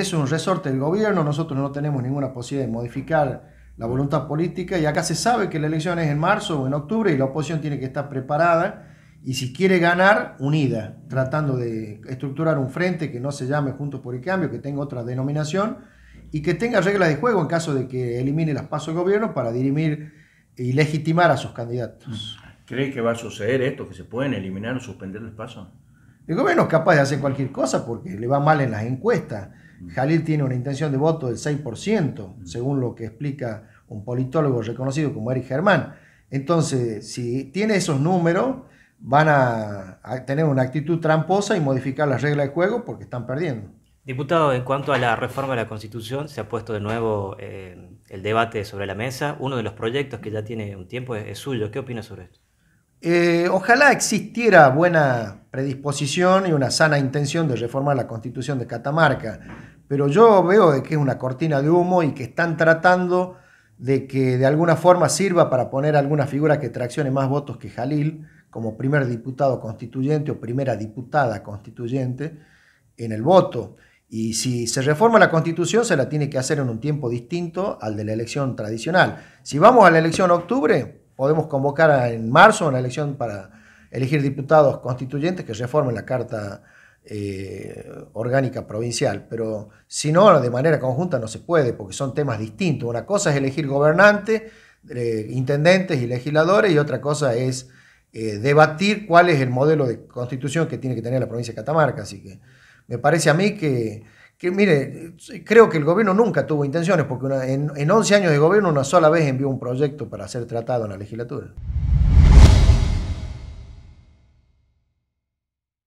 Es un resorte del gobierno, nosotros no tenemos ninguna posibilidad de modificar la voluntad política y acá se sabe que la elección es en marzo o en octubre y la oposición tiene que estar preparada y si quiere ganar, unida, tratando de estructurar un frente que no se llame Juntos por el Cambio, que tenga otra denominación y que tenga reglas de juego en caso de que elimine las pasos del gobierno para dirimir y legitimar a sus candidatos. ¿Cree que va a suceder esto, que se pueden eliminar o suspender los pasos? El gobierno es capaz de hacer cualquier cosa porque le va mal en las encuestas Mm. Jalil tiene una intención de voto del 6%, mm. según lo que explica un politólogo reconocido como Eric Germán. Entonces, si tiene esos números, van a, tener una actitud tramposa y modificar las reglas de juego porque están perdiendo. Diputado, en cuanto a la reforma de la Constitución, se ha puesto de nuevo eh, el debate sobre la mesa. Uno de los proyectos que ya tiene un tiempo es suyo. ¿Qué opina sobre esto? Eh, ojalá existiera buena predisposición y una sana intención de reformar la constitución de Catamarca, pero yo veo que es una cortina de humo y que están tratando de que de alguna forma sirva para poner alguna figura que traccione más votos que Jalil como primer diputado constituyente o primera diputada constituyente en el voto. Y si se reforma la constitución, se la tiene que hacer en un tiempo distinto al de la elección tradicional. Si vamos a la elección en octubre, podemos convocar en marzo una elección para elegir diputados constituyentes que reformen la Carta eh, Orgánica Provincial, pero si no, de manera conjunta no se puede, porque son temas distintos. Una cosa es elegir gobernantes, eh, intendentes y legisladores, y otra cosa es eh, debatir cuál es el modelo de constitución que tiene que tener la provincia de Catamarca. Así que me parece a mí que que mire, creo que el gobierno nunca tuvo intenciones, porque en 11 años de gobierno una sola vez envió un proyecto para ser tratado en la legislatura.